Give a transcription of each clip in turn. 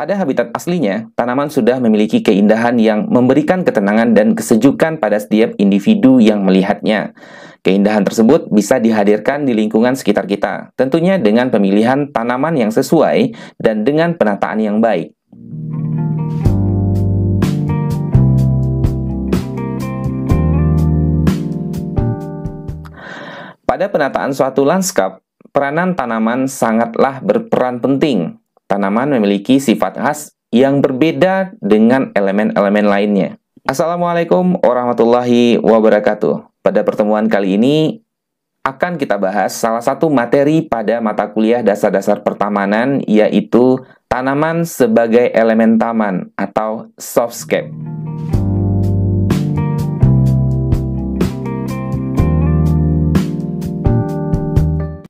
Pada habitat aslinya, tanaman sudah memiliki keindahan yang memberikan ketenangan dan kesejukan pada setiap individu yang melihatnya. Keindahan tersebut bisa dihadirkan di lingkungan sekitar kita, tentunya dengan pemilihan tanaman yang sesuai dan dengan penataan yang baik. Pada penataan suatu lanskap, peranan tanaman sangatlah berperan penting. Tanaman memiliki sifat khas yang berbeda dengan elemen-elemen lainnya. Assalamualaikum warahmatullahi wabarakatuh. Pada pertemuan kali ini akan kita bahas salah satu materi pada mata kuliah dasar-dasar pertamanan yaitu tanaman sebagai elemen taman atau softscape.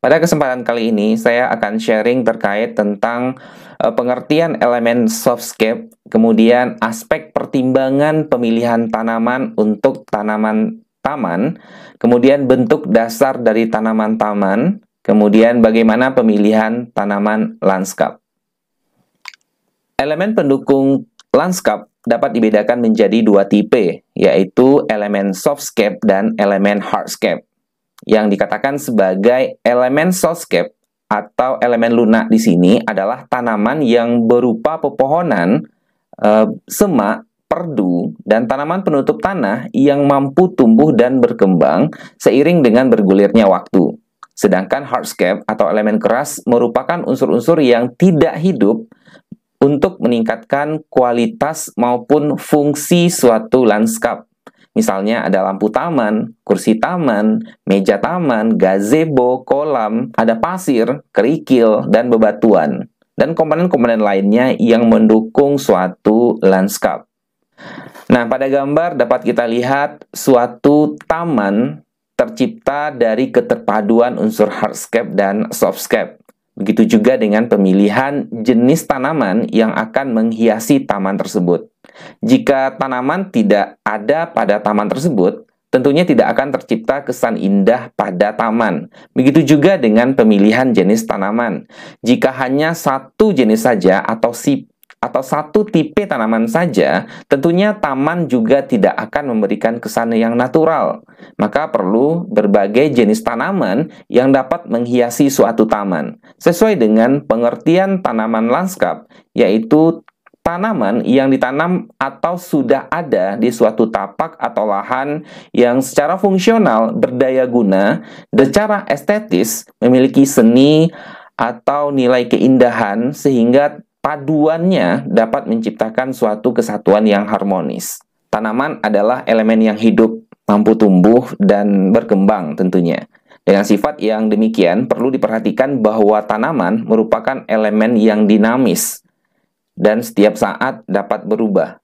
Pada kesempatan kali ini, saya akan sharing terkait tentang uh, pengertian elemen softscape, kemudian aspek pertimbangan pemilihan tanaman untuk tanaman taman, kemudian bentuk dasar dari tanaman taman, kemudian bagaimana pemilihan tanaman lanskap. Elemen pendukung lanskap dapat dibedakan menjadi dua tipe, yaitu elemen softscape dan elemen hardscape yang dikatakan sebagai elemen soulscape atau elemen lunak di sini adalah tanaman yang berupa pepohonan, eh, semak, perdu, dan tanaman penutup tanah yang mampu tumbuh dan berkembang seiring dengan bergulirnya waktu. Sedangkan hardscape atau elemen keras merupakan unsur-unsur yang tidak hidup untuk meningkatkan kualitas maupun fungsi suatu lanskap Misalnya ada lampu taman, kursi taman, meja taman, gazebo, kolam, ada pasir, kerikil, dan bebatuan. Dan komponen-komponen lainnya yang mendukung suatu lanskap. Nah, pada gambar dapat kita lihat suatu taman tercipta dari keterpaduan unsur hardscape dan softscape. Begitu juga dengan pemilihan jenis tanaman yang akan menghiasi taman tersebut. Jika tanaman tidak ada pada taman tersebut, tentunya tidak akan tercipta kesan indah pada taman. Begitu juga dengan pemilihan jenis tanaman. Jika hanya satu jenis saja atau si atau satu tipe tanaman saja, tentunya taman juga tidak akan memberikan kesan yang natural. Maka perlu berbagai jenis tanaman yang dapat menghiasi suatu taman, sesuai dengan pengertian tanaman lanskap, yaitu tanaman yang ditanam atau sudah ada di suatu tapak atau lahan yang secara fungsional berdaya guna secara estetis memiliki seni atau nilai keindahan sehingga paduannya dapat menciptakan suatu kesatuan yang harmonis. Tanaman adalah elemen yang hidup, mampu tumbuh dan berkembang tentunya. Dengan sifat yang demikian, perlu diperhatikan bahwa tanaman merupakan elemen yang dinamis, dan setiap saat dapat berubah.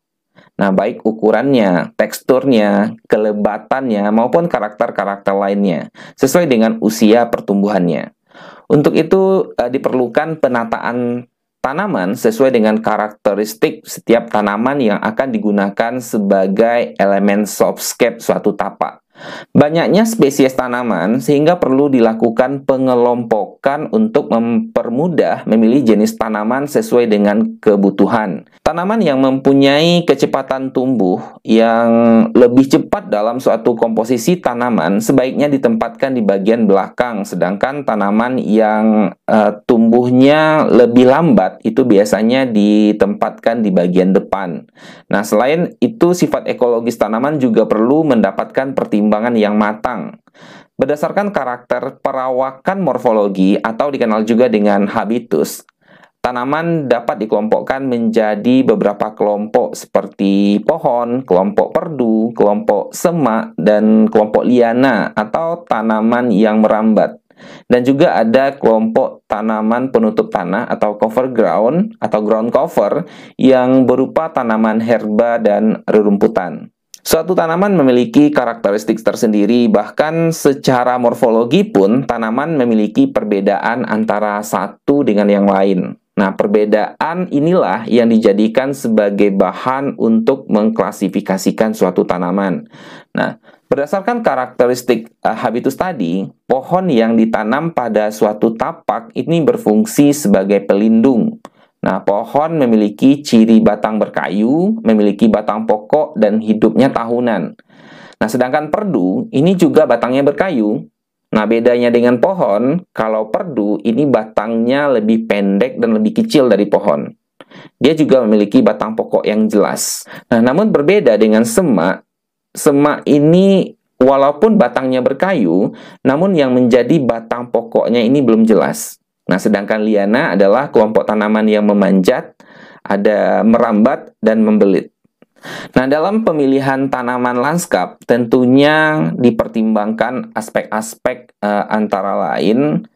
Nah, baik ukurannya, teksturnya, kelebatannya, maupun karakter-karakter lainnya, sesuai dengan usia pertumbuhannya. Untuk itu, eh, diperlukan penataan tanaman sesuai dengan karakteristik setiap tanaman yang akan digunakan sebagai elemen softscape suatu tapak. Banyaknya spesies tanaman sehingga perlu dilakukan pengelompokan untuk mempermudah memilih jenis tanaman sesuai dengan kebutuhan. Tanaman yang mempunyai kecepatan tumbuh yang lebih cepat dalam suatu komposisi tanaman sebaiknya ditempatkan di bagian belakang, sedangkan tanaman yang e, tumbuhnya lebih lambat itu biasanya ditempatkan di bagian depan. Nah, selain itu sifat ekologis tanaman juga perlu mendapatkan pertimbangan pertimbangan yang matang. Berdasarkan karakter perawakan morfologi atau dikenal juga dengan habitus, Tanaman dapat dikelompokkan menjadi beberapa kelompok seperti pohon, kelompok perdu, kelompok semak, dan kelompok liana atau tanaman yang merambat. Dan juga ada kelompok tanaman penutup tanah atau cover ground atau ground cover yang berupa tanaman herba dan rerumputan. Suatu tanaman memiliki karakteristik tersendiri, bahkan secara morfologi pun tanaman memiliki perbedaan antara satu dengan yang lain. Nah, perbedaan inilah yang dijadikan sebagai bahan untuk mengklasifikasikan suatu tanaman. Nah, berdasarkan karakteristik uh, habitus tadi, pohon yang ditanam pada suatu tapak ini berfungsi sebagai pelindung. Nah, pohon memiliki ciri batang berkayu, memiliki batang pokok, dan hidupnya tahunan. Nah, sedangkan perdu ini juga batangnya berkayu. Nah, bedanya dengan pohon, kalau perdu ini batangnya lebih pendek dan lebih kecil dari pohon. Dia juga memiliki batang pokok yang jelas. Nah, namun berbeda dengan semak, semak ini walaupun batangnya berkayu, namun yang menjadi batang pokoknya ini belum jelas. Nah, sedangkan liana adalah kelompok tanaman yang memanjat, ada merambat, dan membelit. Nah, dalam pemilihan tanaman lanskap, tentunya dipertimbangkan aspek-aspek e, antara lain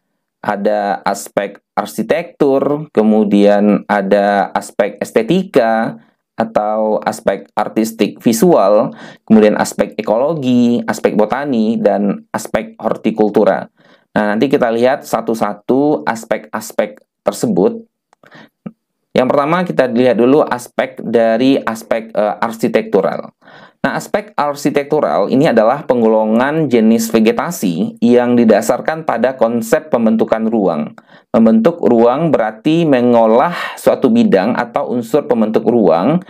ada aspek arsitektur, kemudian ada aspek estetika atau aspek artistik visual, kemudian aspek ekologi, aspek botani, dan aspek hortikultura. Nah, nanti kita lihat satu-satu aspek-aspek tersebut. Yang pertama kita lihat dulu aspek dari aspek e, arsitektural. Nah, aspek arsitektural ini adalah penggolongan jenis vegetasi yang didasarkan pada konsep pembentukan ruang. Membentuk ruang berarti mengolah suatu bidang atau unsur pembentuk ruang,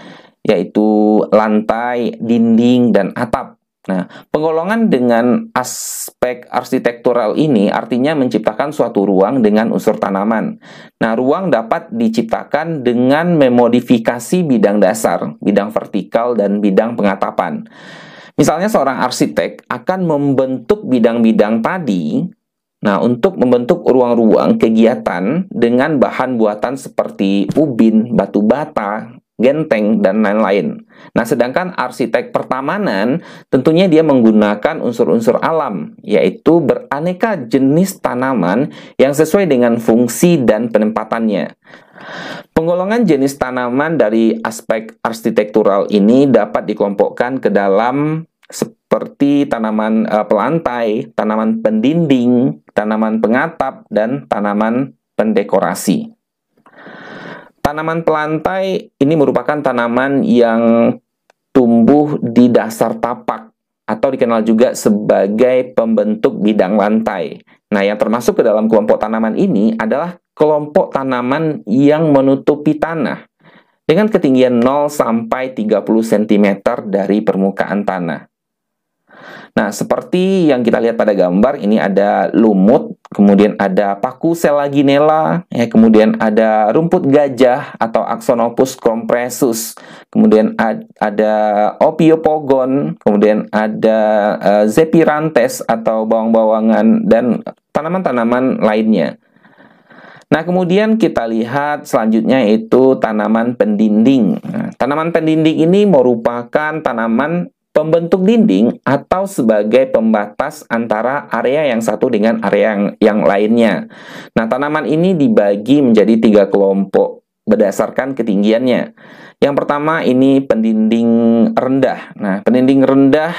yaitu lantai, dinding, dan atap Nah, penggolongan dengan aspek arsitektural ini artinya menciptakan suatu ruang dengan unsur tanaman. Nah, ruang dapat diciptakan dengan memodifikasi bidang dasar, bidang vertikal, dan bidang pengatapan. Misalnya seorang arsitek akan membentuk bidang-bidang tadi, nah untuk membentuk ruang-ruang kegiatan dengan bahan buatan seperti ubin, batu bata, genteng, dan lain-lain. Nah, sedangkan arsitek pertamanan tentunya dia menggunakan unsur-unsur alam, yaitu beraneka jenis tanaman yang sesuai dengan fungsi dan penempatannya. Penggolongan jenis tanaman dari aspek arsitektural ini dapat dikelompokkan ke dalam seperti tanaman uh, pelantai, tanaman pendinding, tanaman pengatap, dan tanaman pendekorasi. Tanaman pelantai ini merupakan tanaman yang tumbuh di dasar tapak atau dikenal juga sebagai pembentuk bidang lantai. Nah, yang termasuk ke dalam kelompok tanaman ini adalah kelompok tanaman yang menutupi tanah dengan ketinggian 0 sampai 30 cm dari permukaan tanah. Nah, seperti yang kita lihat pada gambar, ini ada lumut, kemudian ada paku selaginella, ya, kemudian ada rumput gajah atau Axonopus compressus, kemudian ad ada opiopogon, kemudian ada uh, zepirantes atau bawang-bawangan, dan tanaman-tanaman lainnya. Nah, kemudian kita lihat selanjutnya itu tanaman pendinding. Nah, tanaman pendinding ini merupakan tanaman pembentuk dinding atau sebagai pembatas antara area yang satu dengan area yang, yang lainnya. Nah, tanaman ini dibagi menjadi tiga kelompok berdasarkan ketinggiannya. Yang pertama ini pendinding rendah. Nah, pendinding rendah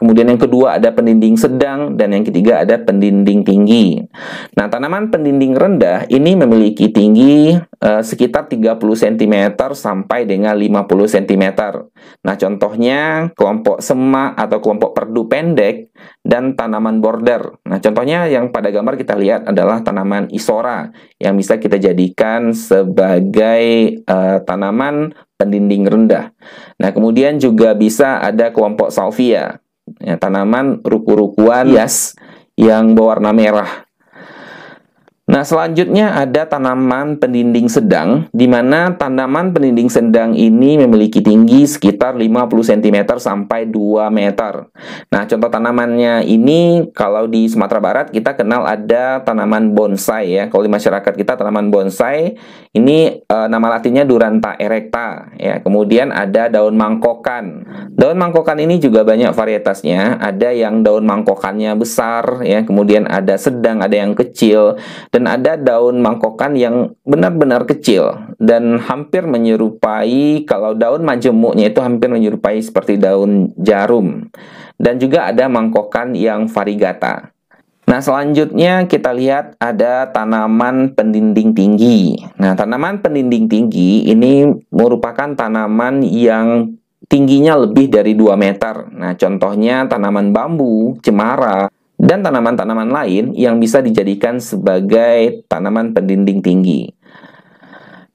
Kemudian yang kedua ada pendinding sedang dan yang ketiga ada pendinding tinggi. Nah, tanaman pendinding rendah ini memiliki tinggi eh, sekitar 30 cm sampai dengan 50 cm. Nah, contohnya kelompok semak atau kelompok perdu pendek dan tanaman border. Nah, contohnya yang pada gambar kita lihat adalah tanaman isora yang bisa kita jadikan sebagai eh, tanaman pendinding rendah. Nah, kemudian juga bisa ada kelompok salvia ya, tanaman ruku-rukuan yes. yang berwarna merah Nah, selanjutnya ada tanaman pendinding sedang, di mana tanaman pendinding sedang ini memiliki tinggi sekitar 50 cm sampai 2 meter. Nah, contoh tanamannya ini kalau di Sumatera Barat kita kenal ada tanaman bonsai ya. Kalau di masyarakat kita tanaman bonsai ini e, nama latinnya Duranta erecta ya. Kemudian ada daun mangkokan. Daun mangkokan ini juga banyak varietasnya. Ada yang daun mangkokannya besar ya, kemudian ada sedang, ada yang kecil. Dan dan ada daun mangkokan yang benar-benar kecil dan hampir menyerupai kalau daun majemuknya itu hampir menyerupai seperti daun jarum dan juga ada mangkokan yang varigata. Nah, selanjutnya kita lihat ada tanaman pendinding tinggi. Nah, tanaman pendinding tinggi ini merupakan tanaman yang tingginya lebih dari 2 meter. Nah, contohnya tanaman bambu, cemara, dan tanaman-tanaman lain yang bisa dijadikan sebagai tanaman pendinding tinggi.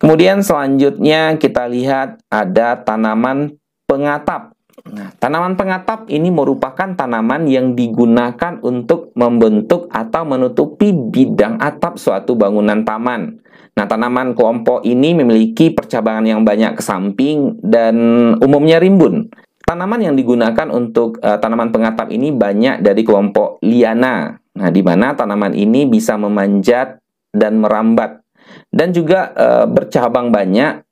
Kemudian selanjutnya kita lihat ada tanaman pengatap. Nah, tanaman pengatap ini merupakan tanaman yang digunakan untuk membentuk atau menutupi bidang atap suatu bangunan taman. Nah, tanaman kelompok ini memiliki percabangan yang banyak ke samping dan umumnya rimbun. Tanaman yang digunakan untuk uh, tanaman pengatap ini banyak dari kelompok liana. Nah, di mana tanaman ini bisa memanjat dan merambat dan juga uh, bercabang banyak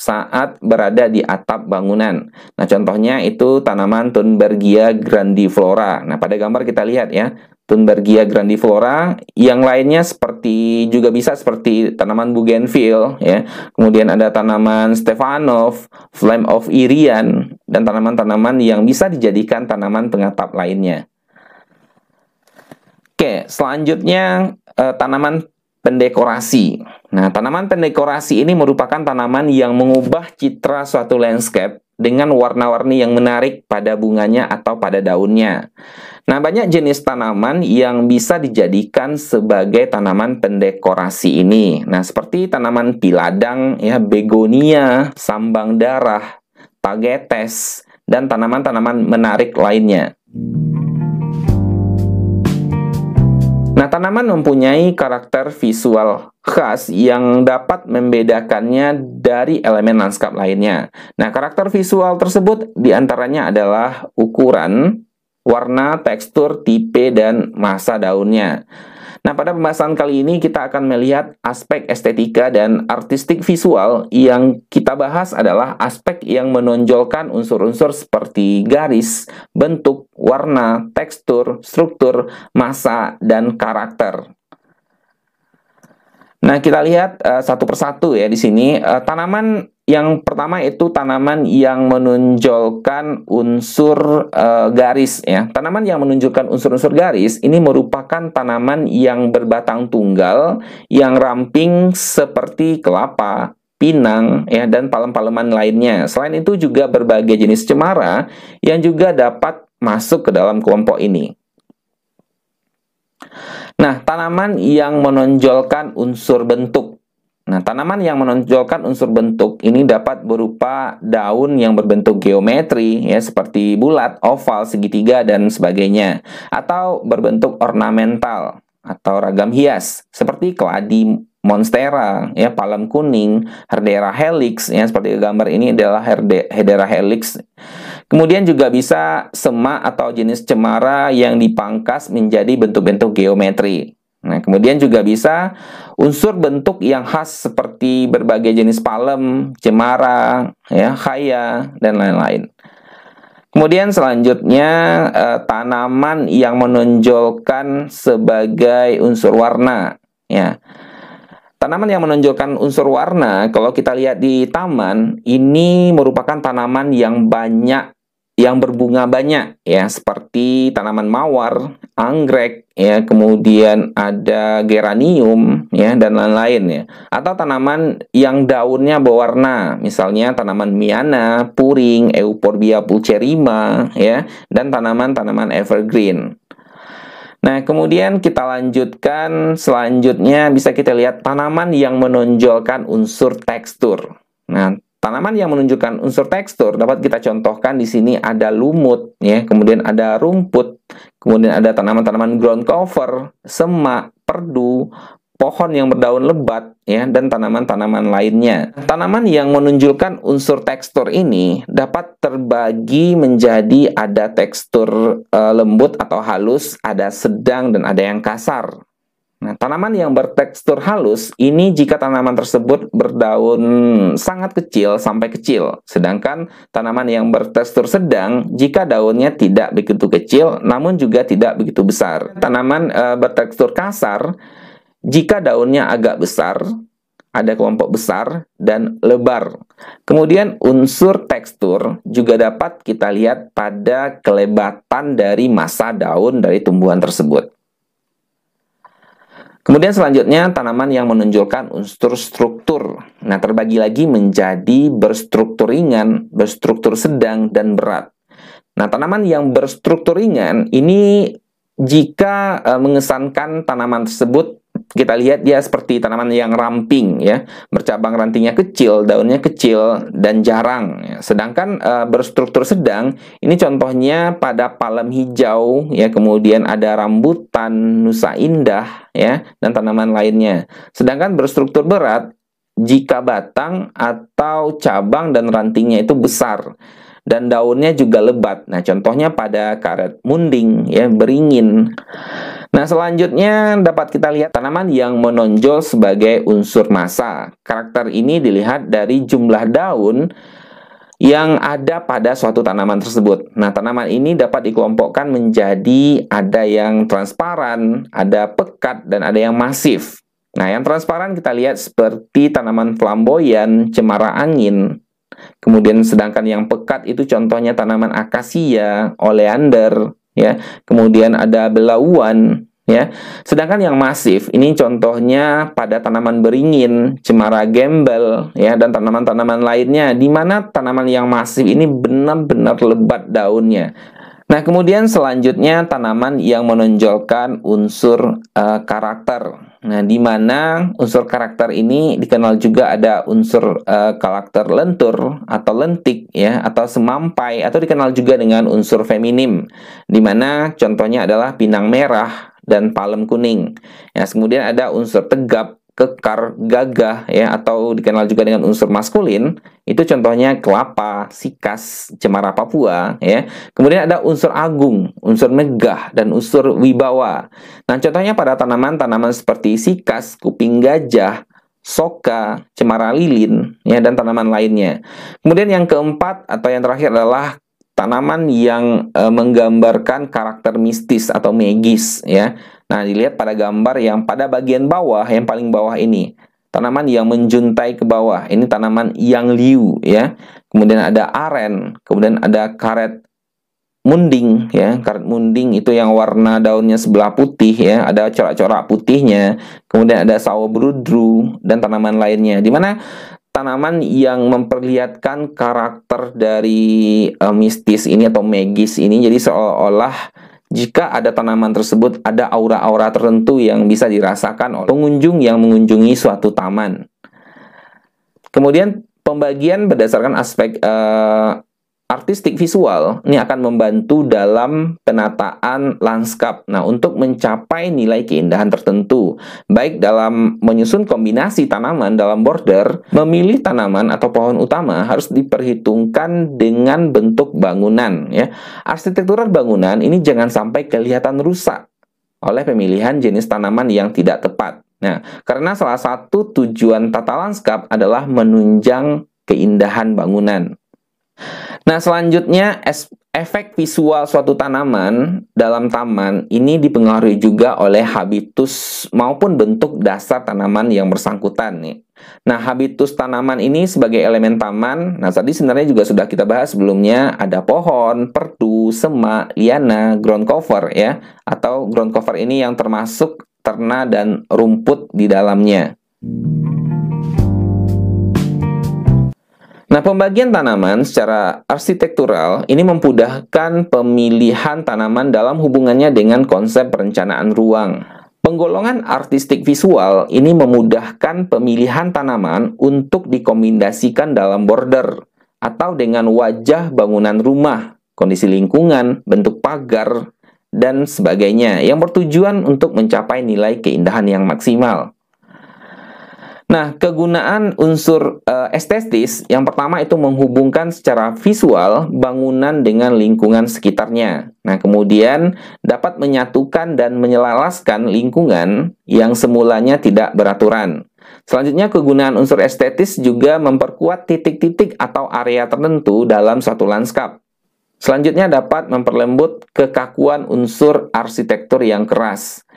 saat berada di atap bangunan. Nah, contohnya itu tanaman Thunbergia grandiflora. Nah, pada gambar kita lihat ya, Thunbergia grandiflora, yang lainnya seperti juga bisa seperti tanaman bougainville ya. Kemudian ada tanaman Stefanov, Flame of Irian dan tanaman-tanaman yang bisa dijadikan tanaman pengatap lainnya. Oke, selanjutnya eh, tanaman pendekorasi. Nah, tanaman pendekorasi ini merupakan tanaman yang mengubah citra suatu landscape dengan warna-warni yang menarik pada bunganya atau pada daunnya. Nah, banyak jenis tanaman yang bisa dijadikan sebagai tanaman pendekorasi ini. Nah, seperti tanaman piladang, ya, begonia, sambang darah, tagetes, dan tanaman-tanaman menarik lainnya. Nah, tanaman mempunyai karakter visual khas yang dapat membedakannya dari elemen lanskap lainnya. Nah, karakter visual tersebut diantaranya adalah ukuran, warna, tekstur, tipe, dan masa daunnya. Nah, pada pembahasan kali ini kita akan melihat aspek estetika dan artistik visual yang kita bahas adalah aspek yang menonjolkan unsur-unsur seperti garis, bentuk, warna, tekstur, struktur, massa, dan karakter. Nah, kita lihat uh, satu persatu ya di sini. Uh, tanaman yang pertama itu tanaman yang menonjolkan unsur e, garis ya. Tanaman yang menunjukkan unsur-unsur garis ini merupakan tanaman yang berbatang tunggal yang ramping seperti kelapa, pinang ya dan palem-paleman lainnya. Selain itu juga berbagai jenis cemara yang juga dapat masuk ke dalam kelompok ini. Nah, tanaman yang menonjolkan unsur bentuk Nah, tanaman yang menonjolkan unsur bentuk ini dapat berupa daun yang berbentuk geometri, ya, seperti bulat, oval, segitiga, dan sebagainya, atau berbentuk ornamental atau ragam hias, seperti keladi monstera, ya, palem kuning, herdera helix, ya, seperti gambar ini adalah herdera helix. Kemudian juga bisa semak atau jenis cemara yang dipangkas menjadi bentuk-bentuk geometri. Nah, kemudian juga bisa unsur bentuk yang khas seperti berbagai jenis palem, cemara, ya, khaya dan lain-lain. Kemudian selanjutnya eh, tanaman yang menonjolkan sebagai unsur warna, ya. Tanaman yang menonjolkan unsur warna, kalau kita lihat di taman, ini merupakan tanaman yang banyak yang berbunga banyak ya seperti tanaman mawar, anggrek ya, kemudian ada geranium ya dan lain-lain ya. Atau tanaman yang daunnya berwarna, misalnya tanaman miana, puring, euphorbia pulcherrima ya dan tanaman-tanaman evergreen. Nah, kemudian kita lanjutkan selanjutnya bisa kita lihat tanaman yang menonjolkan unsur tekstur. Nah, Tanaman yang menunjukkan unsur tekstur dapat kita contohkan di sini ada lumut, ya, kemudian ada rumput, kemudian ada tanaman-tanaman ground cover, semak, perdu, pohon yang berdaun lebat, ya, dan tanaman-tanaman lainnya. Tanaman yang menunjukkan unsur tekstur ini dapat terbagi menjadi ada tekstur e, lembut atau halus, ada sedang dan ada yang kasar. Nah, tanaman yang bertekstur halus ini jika tanaman tersebut berdaun sangat kecil sampai kecil, sedangkan tanaman yang bertekstur sedang jika daunnya tidak begitu kecil namun juga tidak begitu besar. Tanaman e, bertekstur kasar jika daunnya agak besar, ada kelompok besar dan lebar. Kemudian unsur tekstur juga dapat kita lihat pada kelebatan dari masa daun dari tumbuhan tersebut. Kemudian selanjutnya tanaman yang menunjukkan unsur struktur. Nah, terbagi lagi menjadi berstruktur ringan, berstruktur sedang, dan berat. Nah, tanaman yang berstruktur ringan ini jika e, mengesankan tanaman tersebut kita lihat dia seperti tanaman yang ramping ya, bercabang rantingnya kecil, daunnya kecil dan jarang. Ya. Sedangkan e, berstruktur sedang ini contohnya pada palem hijau ya, kemudian ada rambutan, nusa indah ya dan tanaman lainnya. Sedangkan berstruktur berat jika batang atau cabang dan rantingnya itu besar dan daunnya juga lebat. Nah, contohnya pada karet munding ya, beringin. Nah, selanjutnya dapat kita lihat tanaman yang menonjol sebagai unsur massa. Karakter ini dilihat dari jumlah daun yang ada pada suatu tanaman tersebut. Nah, tanaman ini dapat dikelompokkan menjadi ada yang transparan, ada pekat, dan ada yang masif. Nah, yang transparan kita lihat seperti tanaman flamboyan, cemara angin. Kemudian sedangkan yang pekat itu contohnya tanaman akasia, oleander, ya. Kemudian ada belauan, ya. Sedangkan yang masif ini contohnya pada tanaman beringin, cemara gembel ya dan tanaman-tanaman lainnya di mana tanaman yang masif ini benar-benar lebat daunnya. Nah, kemudian selanjutnya tanaman yang menonjolkan unsur uh, karakter. Nah, di mana unsur karakter ini dikenal juga ada unsur uh, karakter lentur atau lentik ya atau semampai atau dikenal juga dengan unsur feminim. Di mana contohnya adalah pinang merah dan palem kuning. nah kemudian ada unsur tegap kekar, gagah ya atau dikenal juga dengan unsur maskulin, itu contohnya kelapa, sikas, cemara Papua ya. Kemudian ada unsur agung, unsur megah dan unsur wibawa. Nah, contohnya pada tanaman-tanaman seperti sikas, kuping gajah, soka, cemara lilin ya dan tanaman lainnya. Kemudian yang keempat atau yang terakhir adalah tanaman yang e, menggambarkan karakter mistis atau magis ya Nah, dilihat pada gambar yang pada bagian bawah, yang paling bawah ini. Tanaman yang menjuntai ke bawah. Ini tanaman yang liu, ya. Kemudian ada aren, kemudian ada karet munding, ya. Karet munding itu yang warna daunnya sebelah putih, ya. Ada corak-corak putihnya. Kemudian ada sawo brudru dan tanaman lainnya. Di mana tanaman yang memperlihatkan karakter dari uh, mistis ini atau magis ini jadi seolah-olah jika ada tanaman tersebut ada aura-aura tertentu yang bisa dirasakan oleh pengunjung yang mengunjungi suatu taman. Kemudian pembagian berdasarkan aspek uh, artistik visual ini akan membantu dalam penataan lanskap. Nah, untuk mencapai nilai keindahan tertentu, baik dalam menyusun kombinasi tanaman dalam border, memilih tanaman atau pohon utama harus diperhitungkan dengan bentuk bangunan ya. Arsitektural bangunan ini jangan sampai kelihatan rusak oleh pemilihan jenis tanaman yang tidak tepat. Nah, karena salah satu tujuan tata lanskap adalah menunjang keindahan bangunan. Nah, selanjutnya efek visual suatu tanaman dalam taman ini dipengaruhi juga oleh habitus maupun bentuk dasar tanaman yang bersangkutan nih. Nah, habitus tanaman ini sebagai elemen taman, nah tadi sebenarnya juga sudah kita bahas sebelumnya ada pohon, perdu, semak, liana, ground cover ya, atau ground cover ini yang termasuk ternak dan rumput di dalamnya. Nah, pembagian tanaman secara arsitektural ini memudahkan pemilihan tanaman dalam hubungannya dengan konsep perencanaan ruang. Penggolongan artistik visual ini memudahkan pemilihan tanaman untuk dikombinasikan dalam border atau dengan wajah bangunan rumah, kondisi lingkungan, bentuk pagar, dan sebagainya yang bertujuan untuk mencapai nilai keindahan yang maksimal. Nah, kegunaan unsur uh, estetis yang pertama itu menghubungkan secara visual bangunan dengan lingkungan sekitarnya. Nah, kemudian dapat menyatukan dan menyelaraskan lingkungan yang semulanya tidak beraturan. Selanjutnya, kegunaan unsur estetis juga memperkuat titik-titik atau area tertentu dalam satu lanskap. Selanjutnya dapat memperlembut kekakuan unsur arsitektur yang keras.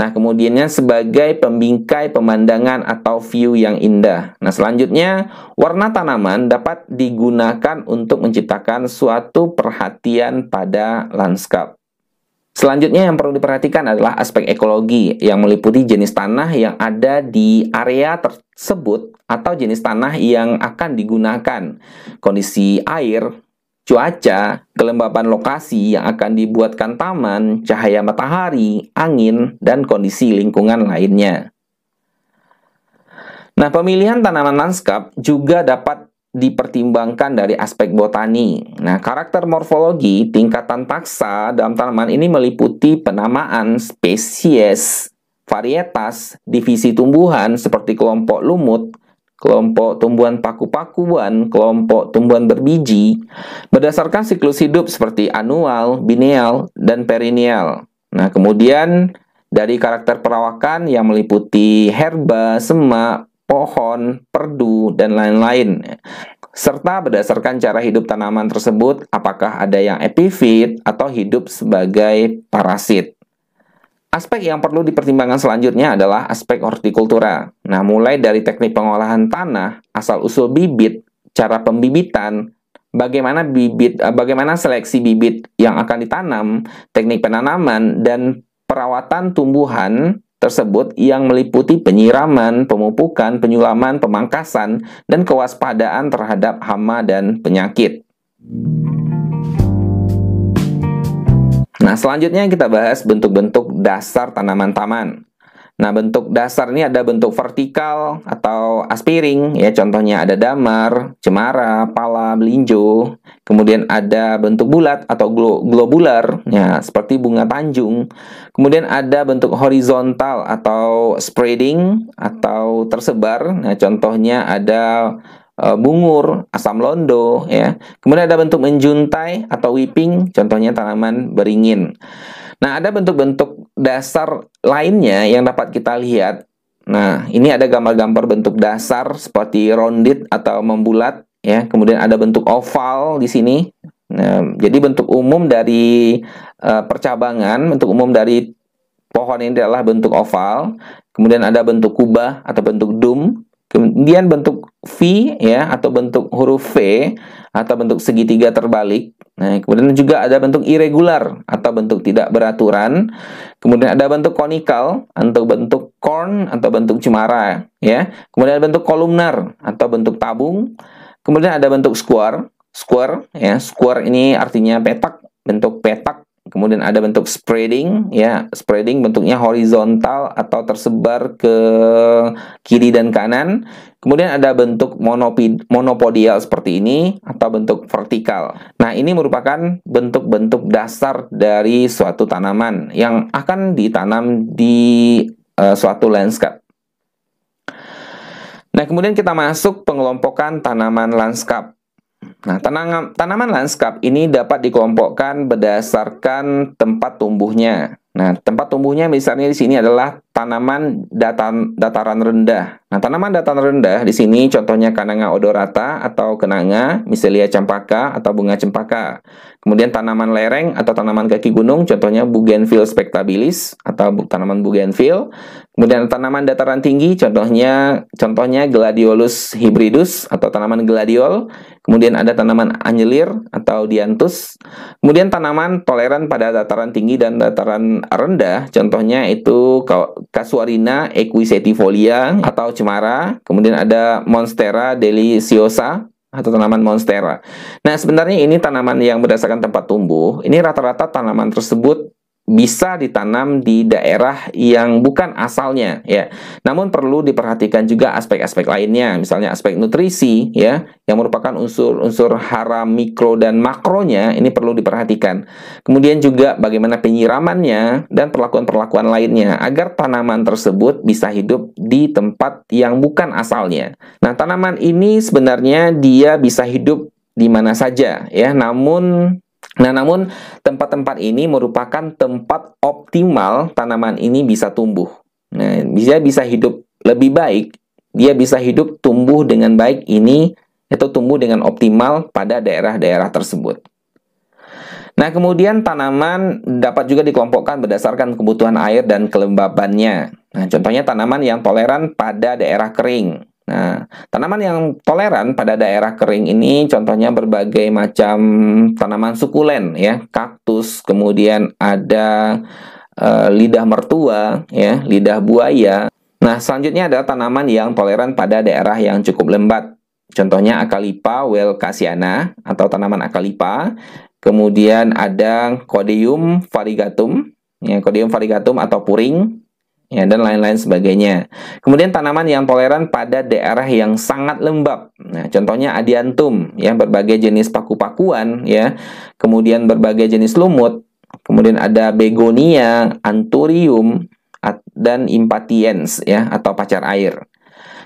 Nah, kemudiannya sebagai pembingkai pemandangan atau view yang indah. Nah, selanjutnya warna tanaman dapat digunakan untuk menciptakan suatu perhatian pada lanskap. Selanjutnya yang perlu diperhatikan adalah aspek ekologi yang meliputi jenis tanah yang ada di area tersebut atau jenis tanah yang akan digunakan, kondisi air, cuaca, kelembapan lokasi yang akan dibuatkan taman, cahaya matahari, angin, dan kondisi lingkungan lainnya. Nah, pemilihan tanaman lanskap juga dapat dipertimbangkan dari aspek botani. Nah, karakter morfologi tingkatan taksa dalam tanaman ini meliputi penamaan spesies, varietas, divisi tumbuhan seperti kelompok lumut, kelompok tumbuhan paku-pakuan, kelompok tumbuhan berbiji, berdasarkan siklus hidup seperti anual, bineal, dan perineal. Nah, kemudian dari karakter perawakan yang meliputi herba, semak, pohon, perdu, dan lain-lain. Serta berdasarkan cara hidup tanaman tersebut, apakah ada yang epifit atau hidup sebagai parasit. Aspek yang perlu dipertimbangkan selanjutnya adalah aspek hortikultura. Nah, mulai dari teknik pengolahan tanah, asal-usul bibit, cara pembibitan, bagaimana bibit eh, bagaimana seleksi bibit yang akan ditanam, teknik penanaman dan perawatan tumbuhan tersebut yang meliputi penyiraman, pemupukan, penyulaman, pemangkasan dan kewaspadaan terhadap hama dan penyakit. Nah, selanjutnya kita bahas bentuk-bentuk dasar tanaman taman. Nah, bentuk dasar ini ada bentuk vertikal atau aspiring, ya contohnya ada damar, cemara, pala, belinjo. Kemudian ada bentuk bulat atau globular, ya seperti bunga tanjung. Kemudian ada bentuk horizontal atau spreading atau tersebar. Nah, contohnya ada Eh, bungur, asam londo, ya. Kemudian ada bentuk menjuntai atau whipping, contohnya tanaman beringin. Nah, ada bentuk-bentuk dasar lainnya yang dapat kita lihat. Nah, ini ada gambar-gambar bentuk dasar seperti rondit atau membulat, ya. Kemudian ada bentuk oval di sini. Nah, jadi bentuk umum dari uh, percabangan, bentuk umum dari pohon ini adalah bentuk oval. Kemudian ada bentuk kubah atau bentuk dome. Kemudian bentuk V ya atau bentuk huruf V atau bentuk segitiga terbalik. Nah, kemudian juga ada bentuk irregular atau bentuk tidak beraturan. Kemudian ada bentuk konikal atau bentuk corn atau bentuk cemara ya. Kemudian ada bentuk kolumnar atau bentuk tabung. Kemudian ada bentuk square, square ya. Square ini artinya petak, bentuk petak Kemudian ada bentuk spreading, ya. Spreading bentuknya horizontal atau tersebar ke kiri dan kanan. Kemudian ada bentuk monopid, monopodial seperti ini atau bentuk vertikal. Nah, ini merupakan bentuk-bentuk dasar dari suatu tanaman yang akan ditanam di uh, suatu landscape. Nah, kemudian kita masuk pengelompokan tanaman landscape. Nah, tanaman, tanaman lanskap ini dapat dikelompokkan berdasarkan tempat tumbuhnya. Nah, tempat tumbuhnya misalnya di sini adalah tanaman datan, dataran rendah. Nah, tanaman dataran rendah di sini contohnya kananga odorata atau kenanga, miselia cempaka atau bunga cempaka. Kemudian tanaman lereng atau tanaman kaki gunung, contohnya bougainville spectabilis atau tanaman bougainville. Kemudian tanaman dataran tinggi, contohnya contohnya gladiolus hybridus atau tanaman gladiol. Kemudian ada tanaman anjelir atau dianthus. Kemudian tanaman toleran pada dataran tinggi dan dataran rendah, contohnya itu Casuarina equisetifolia atau cemara, kemudian ada Monstera deliciosa atau tanaman monstera. Nah, sebenarnya ini tanaman yang berdasarkan tempat tumbuh. Ini rata-rata tanaman tersebut bisa ditanam di daerah yang bukan asalnya ya. Namun perlu diperhatikan juga aspek-aspek lainnya, misalnya aspek nutrisi ya yang merupakan unsur-unsur hara mikro dan makronya ini perlu diperhatikan. Kemudian juga bagaimana penyiramannya dan perlakuan-perlakuan lainnya agar tanaman tersebut bisa hidup di tempat yang bukan asalnya. Nah, tanaman ini sebenarnya dia bisa hidup di mana saja ya, namun Nah, namun tempat-tempat ini merupakan tempat optimal tanaman ini bisa tumbuh. Nah, dia bisa hidup lebih baik, dia bisa hidup tumbuh dengan baik ini itu tumbuh dengan optimal pada daerah-daerah tersebut. Nah, kemudian tanaman dapat juga dikelompokkan berdasarkan kebutuhan air dan kelembabannya. Nah, contohnya tanaman yang toleran pada daerah kering. Nah, tanaman yang toleran pada daerah kering ini contohnya berbagai macam tanaman sukulen ya, kaktus, kemudian ada e, lidah mertua ya, lidah buaya. Nah, selanjutnya adalah tanaman yang toleran pada daerah yang cukup lembat. Contohnya Akalipa welkasiana atau tanaman Akalipa. Kemudian ada Codium variegatum, ya, Codium variegatum atau puring ya dan lain-lain sebagainya. Kemudian tanaman yang toleran pada daerah yang sangat lembab. Nah, contohnya adiantum ya berbagai jenis paku-pakuan ya. Kemudian berbagai jenis lumut. Kemudian ada begonia, anturium dan impatiens ya atau pacar air.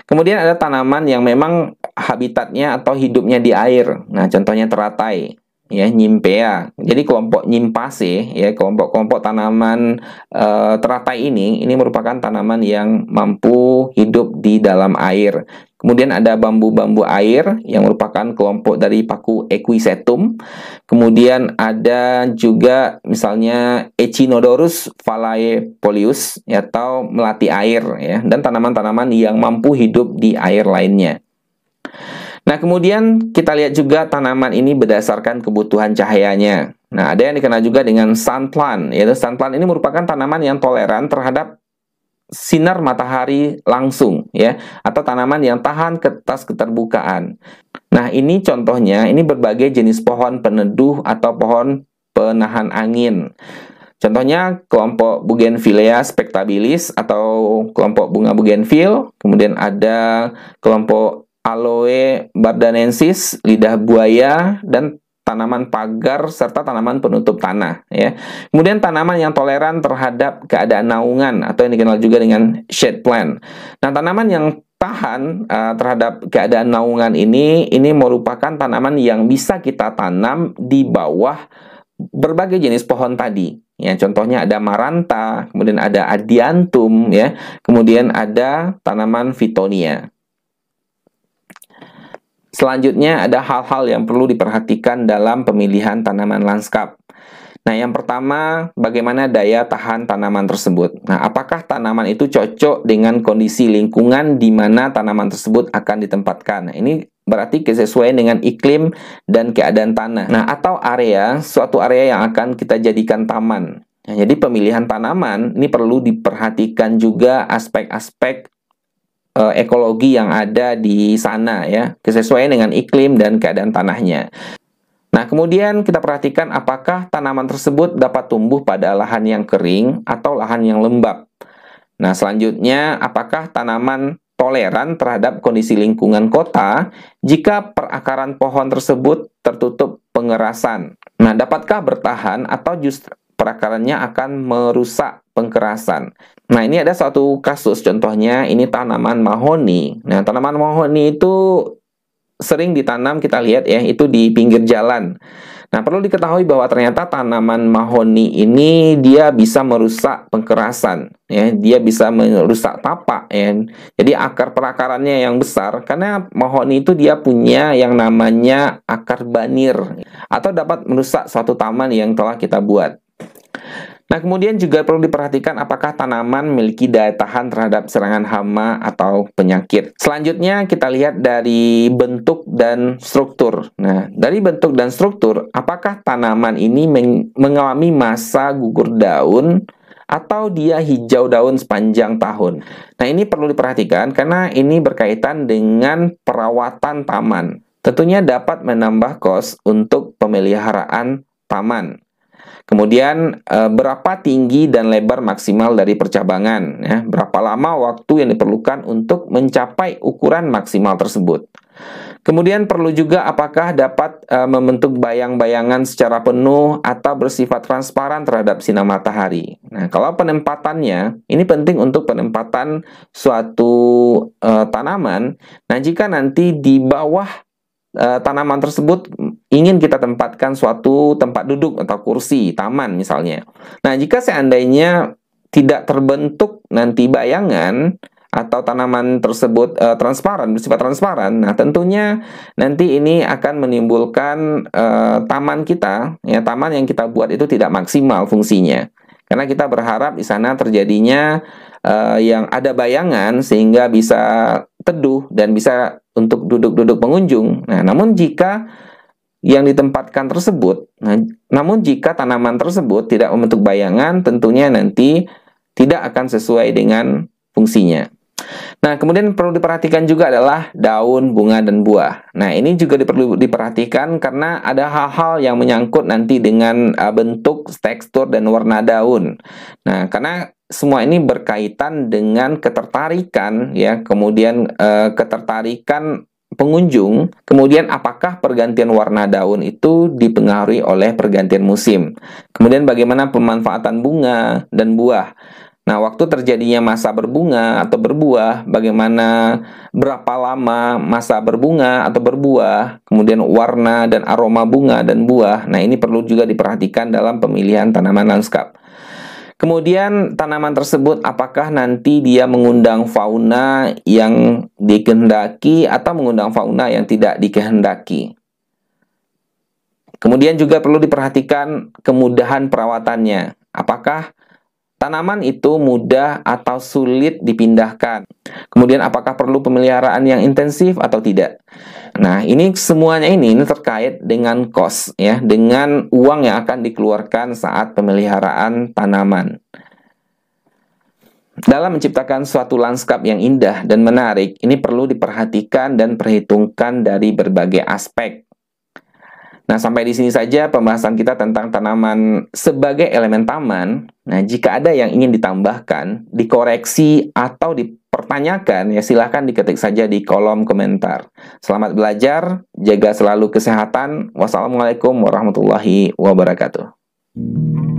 Kemudian ada tanaman yang memang habitatnya atau hidupnya di air. Nah, contohnya teratai ya nyimpea. Ya. Jadi kelompok nyimpase ya kelompok-kelompok tanaman e, teratai ini ini merupakan tanaman yang mampu hidup di dalam air. Kemudian ada bambu-bambu air yang merupakan kelompok dari paku Equisetum. Kemudian ada juga misalnya Echinodorus polius ya, atau melati air ya dan tanaman-tanaman yang mampu hidup di air lainnya. Nah, kemudian kita lihat juga tanaman ini berdasarkan kebutuhan cahayanya. Nah, ada yang dikenal juga dengan sun plant, yaitu sun plant ini merupakan tanaman yang toleran terhadap sinar matahari langsung ya atau tanaman yang tahan kertas keterbukaan. Nah, ini contohnya, ini berbagai jenis pohon peneduh atau pohon penahan angin. Contohnya kelompok Bougainvillea spectabilis atau kelompok bunga Bougainville, kemudian ada kelompok aloe bardanensis, lidah buaya, dan tanaman pagar serta tanaman penutup tanah ya. Kemudian tanaman yang toleran terhadap keadaan naungan atau yang dikenal juga dengan shade plant. Nah, tanaman yang tahan uh, terhadap keadaan naungan ini ini merupakan tanaman yang bisa kita tanam di bawah berbagai jenis pohon tadi. Ya, contohnya ada maranta, kemudian ada adiantum ya, kemudian ada tanaman fitonia. Selanjutnya ada hal-hal yang perlu diperhatikan dalam pemilihan tanaman lanskap. Nah, yang pertama, bagaimana daya tahan tanaman tersebut? Nah, apakah tanaman itu cocok dengan kondisi lingkungan di mana tanaman tersebut akan ditempatkan? Nah, ini berarti kesesuaian dengan iklim dan keadaan tanah. Nah, atau area, suatu area yang akan kita jadikan taman. Nah, jadi pemilihan tanaman ini perlu diperhatikan juga aspek-aspek uh, ekologi yang ada di sana ya, kesesuaian dengan iklim dan keadaan tanahnya. Nah, kemudian kita perhatikan apakah tanaman tersebut dapat tumbuh pada lahan yang kering atau lahan yang lembab. Nah, selanjutnya apakah tanaman toleran terhadap kondisi lingkungan kota jika perakaran pohon tersebut tertutup pengerasan. Nah, dapatkah bertahan atau justru perakarannya akan merusak pengkerasan. Nah, ini ada satu kasus contohnya ini tanaman mahoni. Nah, tanaman mahoni itu sering ditanam kita lihat ya, itu di pinggir jalan. Nah, perlu diketahui bahwa ternyata tanaman mahoni ini dia bisa merusak pengkerasan, ya. Dia bisa merusak tapak, ya. Jadi akar perakarannya yang besar karena mahoni itu dia punya yang namanya akar banir atau dapat merusak suatu taman yang telah kita buat. Nah, kemudian juga perlu diperhatikan apakah tanaman memiliki daya tahan terhadap serangan hama atau penyakit. Selanjutnya kita lihat dari bentuk dan struktur. Nah, dari bentuk dan struktur, apakah tanaman ini mengalami masa gugur daun atau dia hijau daun sepanjang tahun. Nah, ini perlu diperhatikan karena ini berkaitan dengan perawatan taman. Tentunya dapat menambah kos untuk pemeliharaan taman. Kemudian eh, berapa tinggi dan lebar maksimal dari percabangan ya, berapa lama waktu yang diperlukan untuk mencapai ukuran maksimal tersebut. Kemudian perlu juga apakah dapat eh, membentuk bayang-bayangan secara penuh atau bersifat transparan terhadap sinar matahari. Nah, kalau penempatannya ini penting untuk penempatan suatu e, tanaman. Nah, jika nanti di bawah e, tanaman tersebut ingin kita tempatkan suatu tempat duduk atau kursi, taman misalnya. Nah, jika seandainya tidak terbentuk nanti bayangan atau tanaman tersebut e, transparan, bersifat transparan, nah tentunya nanti ini akan menimbulkan e, taman kita, ya taman yang kita buat itu tidak maksimal fungsinya. Karena kita berharap di sana terjadinya e, yang ada bayangan sehingga bisa teduh dan bisa untuk duduk-duduk pengunjung. Nah, namun jika yang ditempatkan tersebut. Nah, namun jika tanaman tersebut tidak membentuk bayangan, tentunya nanti tidak akan sesuai dengan fungsinya. Nah, kemudian perlu diperhatikan juga adalah daun, bunga, dan buah. Nah, ini juga perlu diperhatikan karena ada hal-hal yang menyangkut nanti dengan uh, bentuk, tekstur, dan warna daun. Nah, karena semua ini berkaitan dengan ketertarikan, ya, kemudian uh, ketertarikan pengunjung, kemudian apakah pergantian warna daun itu dipengaruhi oleh pergantian musim. Kemudian bagaimana pemanfaatan bunga dan buah. Nah, waktu terjadinya masa berbunga atau berbuah, bagaimana berapa lama masa berbunga atau berbuah, kemudian warna dan aroma bunga dan buah. Nah, ini perlu juga diperhatikan dalam pemilihan tanaman lanskap. Kemudian tanaman tersebut apakah nanti dia mengundang fauna yang dikehendaki atau mengundang fauna yang tidak dikehendaki. Kemudian juga perlu diperhatikan kemudahan perawatannya. Apakah Tanaman itu mudah atau sulit dipindahkan. Kemudian apakah perlu pemeliharaan yang intensif atau tidak? Nah, ini semuanya ini ini terkait dengan kos ya, dengan uang yang akan dikeluarkan saat pemeliharaan tanaman. Dalam menciptakan suatu lanskap yang indah dan menarik, ini perlu diperhatikan dan perhitungkan dari berbagai aspek. Nah, sampai di sini saja pembahasan kita tentang tanaman sebagai elemen taman. Nah, jika ada yang ingin ditambahkan, dikoreksi atau dipertanyakan, ya silahkan diketik saja di kolom komentar. Selamat belajar, jaga selalu kesehatan. Wassalamualaikum warahmatullahi wabarakatuh.